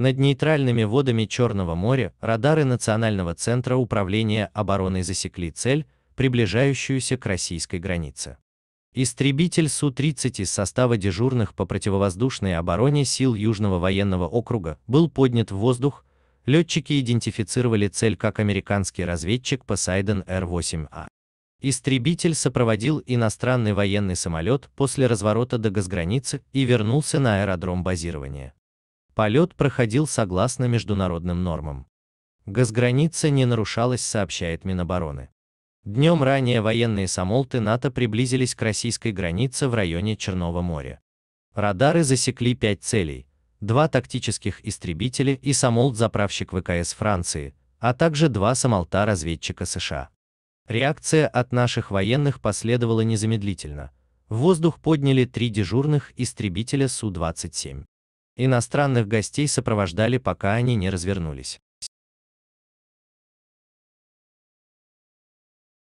Над нейтральными водами Черного моря радары Национального центра управления обороной засекли цель, приближающуюся к российской границе. Истребитель Су-30 из состава дежурных по противовоздушной обороне сил Южного военного округа был поднят в воздух, летчики идентифицировали цель как американский разведчик Poseidon R-8A. А. Истребитель сопроводил иностранный военный самолет после разворота до газграницы и вернулся на аэродром базирования. Полет проходил согласно международным нормам. Газграница не нарушалась, сообщает Минобороны. Днем ранее военные самолты НАТО приблизились к российской границе в районе Черного моря. Радары засекли пять целей, два тактических истребителя и самолт-заправщик ВКС Франции, а также два самолта-разведчика США. Реакция от наших военных последовала незамедлительно. В воздух подняли три дежурных истребителя Су-27. Иностранных гостей сопровождали, пока они не развернулись.